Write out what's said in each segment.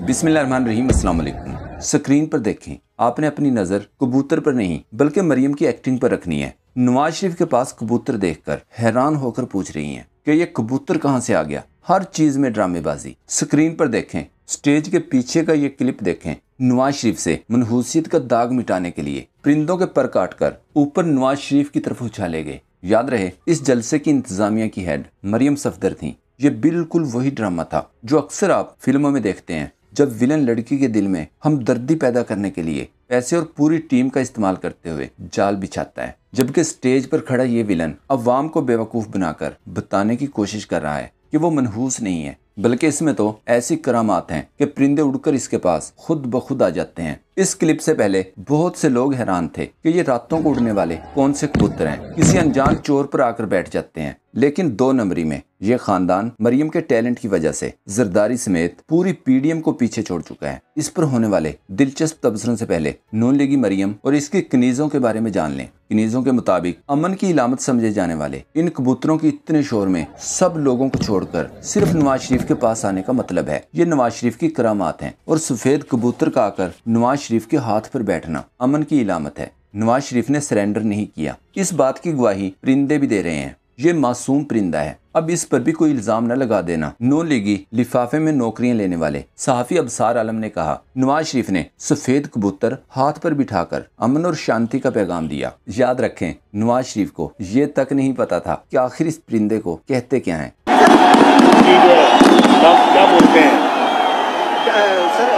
बिसमीम अल्लाम स्क्रीन पर देखें आपने अपनी नज़र कबूतर पर नहीं बल्कि मरियम की एक्टिंग पर रखनी है नवाज शरीफ के पास कबूतर देखकर हैरान होकर पूछ रही हैं कि ये कबूतर कहाँ से आ गया हर चीज़ में ड्रामेबाजी स्क्रीन पर देखें स्टेज के पीछे का ये क्लिप देखें नवाज शरीफ से मनहूसियत का दाग मिटाने के लिए परिंदों के पर काट कर ऊपर नवाज शरीफ की तरफ उछाले गए याद रहे इस जलसे की इंतजामिया की हेड मरियम सफदर थी ये बिल्कुल वही ड्रामा था जो अक्सर आप फिल्मों में देखते हैं जब विलन लड़की के दिल में हमदर्दी पैदा करने के लिए पैसे और पूरी टीम का इस्तेमाल करते हुए जाल बिछाता है जबकि स्टेज पर खड़ा ये विलन अवाम को बेवकूफ बनाकर बताने की कोशिश कर रहा है कि वो मनहूस नहीं है बल्कि इसमें तो ऐसी करामात हैं कि परिंदे उड़कर इसके पास खुद ब खुद आ जाते हैं इस क्लिप से पहले बहुत से लोग हैरान थे कि ये रातों को उड़ने वाले कौन से कबूतर हैं किसी अनजान चोर पर आकर बैठ जाते हैं लेकिन दो नंबरी में यह खानदान मरियम के टैलेंट की वजह से जरदारी समेत पूरी पीडीएम को पीछे छोड़ चुका है इस पर होने वाले दिलचस्प तबसरों से पहले नून लेगी मरियम और इसके कनीजों के बारे में जान लें कनीजों के मुताबिक अमन की इलामत समझे जाने वाले इन कबूतरों की इतने शोर में सब लोगों को छोड़कर सिर्फ नवाज शरीफ के पास आने का मतलब है ये नवाज शरीफ की करामात है और सफेद कबूतर का आकर नवाज शरीफ के हाथ पर बैठना अमन की इलामत है नवाज शरीफ ने सरेंडर नहीं किया इस बात की गवाही परिंदे भी दे रहे हैं ये मासूम परिंदा है अब इस पर भी कोई इल्जाम न लगा देना नो लीगी लिफाफे में नौकरियां लेने वाले सहाफी अबसार आलम ने कहा नवाज शरीफ ने सफेद कबूतर हाथ पर बिठाकर अमन और शांति का पैगाम दिया याद रखें नवाज शरीफ को ये तक नहीं पता था कि आखिर इस परिंदे को कहते क्या है क्या बोलते हैं सर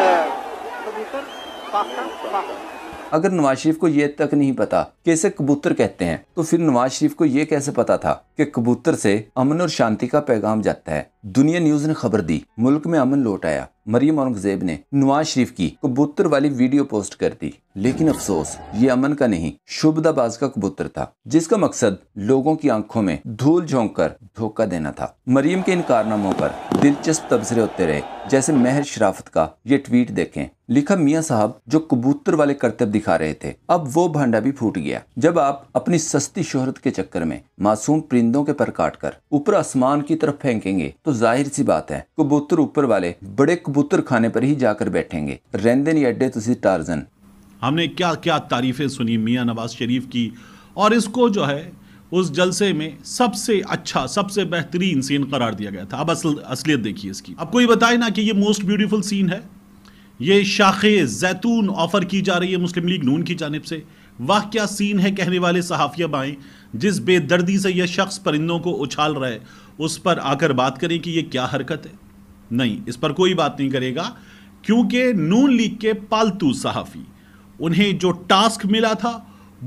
कबूतर अगर नवाज शरीफ को यह तक नहीं पता कि इसे कबूतर कहते हैं तो फिर नवाज शरीफ को यह कैसे पता था कि कबूतर से अमन और शांति का पैगाम जाता है दुनिया न्यूज ने खबर दी मुल्क में अमन लौट आया मरियम औरंगजेब ने नवाज शरीफ की कबूतर वाली वीडियो पोस्ट कर दी लेकिन अफसोस ये अमन का नहीं शुभदाबाज का कबूतर था जिसका मकसद लोगों की आंखों में धूल झोंक कर धोखा देना था मरियम के इन कारनामों पर दिलचस्प तबसरे होते रहे जैसे महर शराफत का ये ट्वीट देखें लिखा मियाँ साहब जो कबूतर वाले करतब दिखा रहे थे अब वो भांडा भी फूट गया जब आप अपनी सस्ती शोहरत के चक्कर में मासूम प्रिंस परिंदों के पर काट कर ऊपर आसमान की तरफ फेंकेंगे तो जाहिर सी बात है कबूतर ऊपर वाले बड़े कबूतर खाने पर ही जाकर बैठेंगे रेंदे नहीं अड्डे तुसी टार्जन हमने क्या क्या तारीफें सुनी मियाँ नवाज शरीफ की और इसको जो है उस जलसे में सबसे अच्छा सबसे बेहतरीन सीन करार दिया गया था अब असल असलियत देखिए इसकी अब कोई बताए ना कि ये मोस्ट ब्यूटीफुल सीन है ये शाखे जैतून ऑफ़र की जा रही है मुस्लिम लीग नून की जानब से वाह क्या सीन है कहने वाले सहाफ़िया बाएं जिस बेदर्दी से यह शख्स परिंदों को उछाल रहा है उस पर आकर बात करें कि यह क्या हरकत है नहीं इस पर कोई बात नहीं करेगा क्योंकि नून लीग के पालतू सहाफ़ी उन्हें जो टास्क मिला था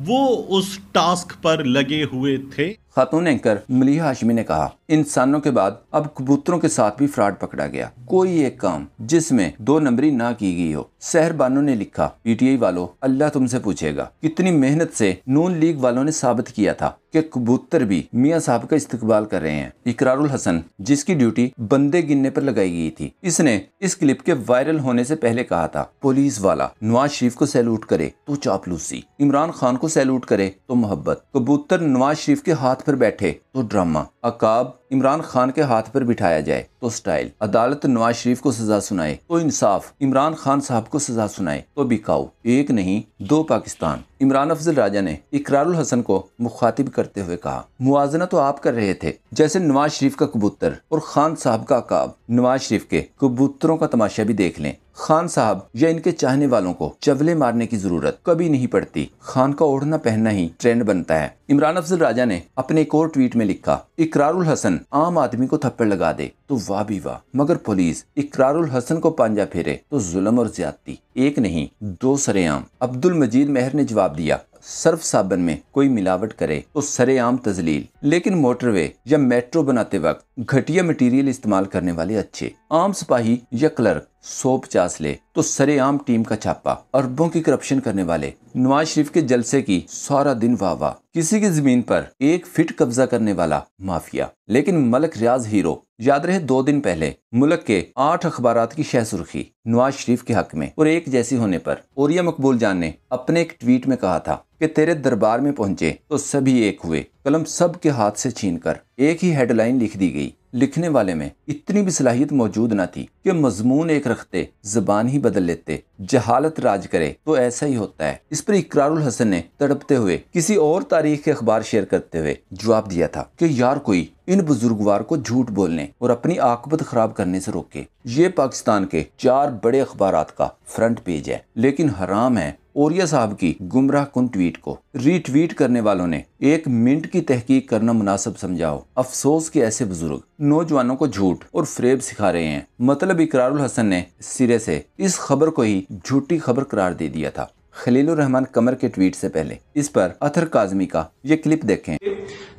वो उस टास्क पर लगे हुए थे खातून एंकर मलिया हाशमी ने कहा इंसानों के बाद अब कबूतरों के साथ भी फ्रॉड पकड़ा गया कोई एक काम जिसमें दो नंबरी ना की गई हो शहर बानो ने लिखा पीटीआई e वालों अल्लाह तुमसे पूछेगा कितनी मेहनत से नून लीग वालों ने साबित किया था कि कबूतर भी मियाँ साहब का इस्तकबाल कर रहे हैं इकरारुल हसन जिसकी ड्यूटी बंदे गिनने पर लगाई गई थी इसने इस क्लिप के वायरल होने से पहले कहा था पुलिस वाला नवाज शरीफ को सैल्यूट करे तो चापलूसी इमरान खान को सैल्यूट करे तो मोहब्बत कबूतर नवाज शरीफ के हाथ पर बैठे तो ड्रामा अकाब इमरान खान के हाथ पर बिठाया जाए तो स्टाइल अदालत नवाज शरीफ को सजा सुनाए तो इंसाफ इमरान खान साहब को सजा सुनाए तो बिकाऊ एक नहीं दो पाकिस्तान इमरान अफजल राजा ने इकरारुल हसन को मुखातिब करते हुए कहा मुआजना तो आप कर रहे थे जैसे नवाज शरीफ का कबूतर और खान साहब का अकाब नवाज शरीफ के कबूतरों का तमाशा भी देख लें खान साहब या इनके चाहने वालों को चवले मारने की जरूरत कभी नहीं पड़ती खान का ओढ़ना पहनना ही ट्रेंड बनता है इमरान अफजल राजा ने अपने एक और ट्वीट में लिखा इकरारुल हसन आम आदमी को थप्पड़ लगा दे तो वाह भी वाह मगर पुलिस इकरारुल हसन को पांजा फेरे तो जुलम और ज्यादती एक नहीं दो सरेआम अब्दुल मजीद मेहर ने जवाब दिया सर्फ साबन में कोई मिलावट करे तो सरेआम तजलील लेकिन मोटरवे या मेट्रो बनाते वक्त घटिया मटेरियल इस्तेमाल करने वाले अच्छे आम सिपाही या क्लर्क सौ पचास ले तो सरेआम टीम का छापा अरबों की करप्शन करने वाले नवाज शरीफ के जलसे की सारा दिन वाह वाह किसी की जमीन पर एक फिट कब्जा करने वाला माफिया लेकिन मलक रियाज हीरो याद रहे दो दिन पहले मुल्क के आठ अखबार की शह सुर्खी नवाज शरीफ के हक में और एक जैसी होने पर ओरिया मकबूल जान ने अपने एक ट्वीट में कहा था कि तेरे दरबार में पहुंचे तो सभी एक हुए कलम सब के हाथ से छीनकर एक ही हेडलाइन लिख दी गई लिखने वाले में इतनी भी सलाहियत मौजूद न थी कि मजमून एक रखते जबान ही बदल लेते जहालत राज करे तो ऐसा ही होता है इस पर इकरारुल हसन ने तड़पते हुए किसी और तारीख के अखबार शेयर करते हुए जवाब दिया था कि यार कोई इन बुजुर्गवार को झूठ बोलने और अपनी आकबत खराब करने से रोके ये पाकिस्तान के चार बड़े अखबार का फ्रंट पेज है लेकिन हराम है ओरिया साहब की गुमराह कुन ट्वीट को रीट्वीट करने वालों ने एक मिनट की तहकीक करना मुनासिब समझाओ अफसोस के ऐसे बुजुर्ग नौजवानों को झूठ और फ्रेब सिखा रहे हैं मतलब इकरारुल हसन ने सिरे से इस खबर को ही झूठी खबर करार दे दिया था खलील रहमान कमर के ट्वीट से पहले इस पर अथर काजमी का ये क्लिप देखें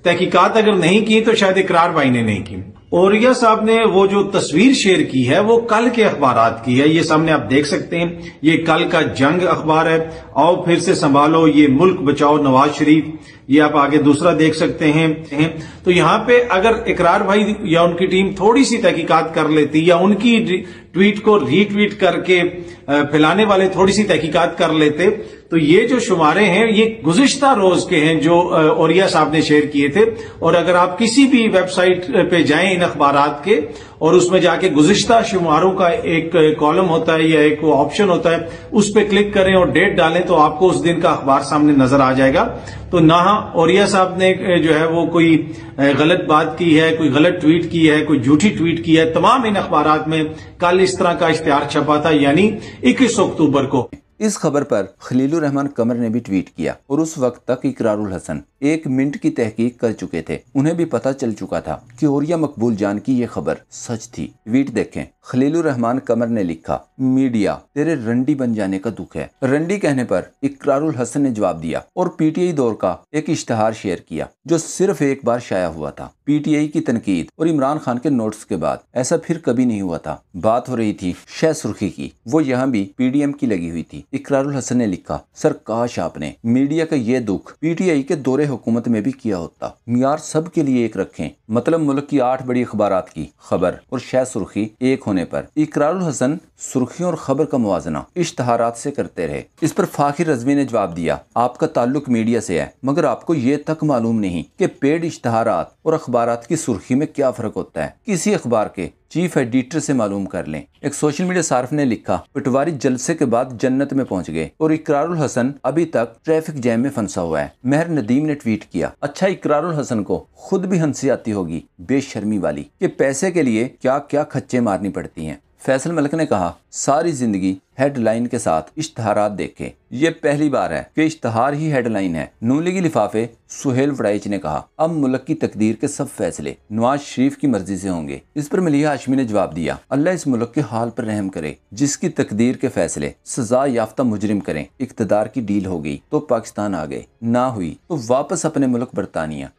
तहकीकात अगर नहीं की तो शायद इकरार भाई ने नहीं की यह साहब ने वो जो तस्वीर शेयर की है वो कल के अखबार की है ये सामने आप देख सकते हैं ये कल का जंग अखबार है आओ फिर से संभालो ये मुल्क बचाओ नवाज शरीफ ये आप आगे दूसरा देख सकते हैं तो यहां पे अगर इकरार भाई या उनकी टीम थोड़ी सी तहकीकात कर लेती या उनकी ट्वीट को रीट्वीट करके फैलाने वाले थोड़ी सी तहकीकात कर लेते तो ये जो शुमारे हैं ये गुजश्ता रोज के हैं जो औरिया साहब ने शेयर किए थे और अगर आप किसी भी वेबसाइट पे जाएं इन अखबार के और उसमें जाके गुजश्ता शुमारों का एक कॉलम होता है या एक ऑप्शन होता है उस पर क्लिक करें और डेट डालें तो आपको उस दिन का अखबार सामने नजर आ जाएगा तो ना औरिया साहब ने जो है वो कोई गलत बात की है कोई गलत ट्वीट की है कोई झूठी ट्वीट की है तमाम इन अखबार में कल इस तरह का इश्तहार छपा था यानी इक्कीस अक्टूबर को इस खबर पर खलीलुर रहमान कमर ने भी ट्वीट किया और उस वक्त तक इकरारुल हसन एक मिनट की तहकीक कर चुके थे उन्हें भी पता चल चुका था कि और मकबूल जान की ये खबर सच थी ट्वीट देखें खलीलुर रहमान कमर ने लिखा मीडिया तेरे रंडी बन जाने का दुख है रंडी कहने पर इकरारुल हसन ने जवाब दिया और पीटीआई दौर का एक इश्तहार शेयर किया जो सिर्फ एक बार शाया हुआ था पीटीआई की तनकीद और इमरान खान के नोट्स के बाद ऐसा फिर कभी नहीं हुआ था बात हो रही थी शह सुर्खी की वो यहाँ भी पीडीएम की लगी हुई थी इकरारुल हसन ने लिखा सर काश आपने मीडिया का ये दुख पीटीआई के दौरे हुकूमत में भी किया होता मीयार सब के लिए एक रखें मतलब मुल्क की आठ बड़ी अखबार की खबर और शह सुर्खी एक होने पर इकरार हसन सुर्खियों और खबर का मुआजना इश्तहारात से करते रहे इस पर फाखिर रजवी ने जवाब दिया आपका ताल्लुक मीडिया से है मगर आपको ये तक मालूम नहीं कि पेड इश्तहारात और अखबार की सुर्खी में क्या फर्क होता है किसी अखबार के चीफ एडिटर से मालूम कर लें एक सोशल मीडिया सार्फ ने लिखा पटवारी जलसे के बाद जन्नत में पहुंच गए और इकरारुल हसन अभी तक ट्रैफिक जैम में फंसा हुआ है मेहर नदीम ने ट्वीट किया अच्छा इकरारुल हसन को खुद भी हंसी आती होगी बेशर्मी वाली के पैसे के लिए क्या क्या खच्चे मारनी पड़ती है फैसल मलिक ने कहा सारी जिंदगी हेडलाइन के साथ इश्तहार देखे ये पहली बार है कि इश्तहार ही हेडलाइन है नूली की लिफाफे सुहेल वड़ाइच ने कहा अब मुल्क की तकदीर के सब फैसले नवाज शरीफ की मर्जी से होंगे इस पर मलिया हाशमी ने जवाब दिया अल्लाह इस मुल्क के हाल पर रहम करे जिसकी तकदीर के फैसले सजा याफ्ता मुजरिम करें इकतदार की डील हो गई तो पाकिस्तान आ गए ना हुई तो वापस अपने मुल्क बरतानिया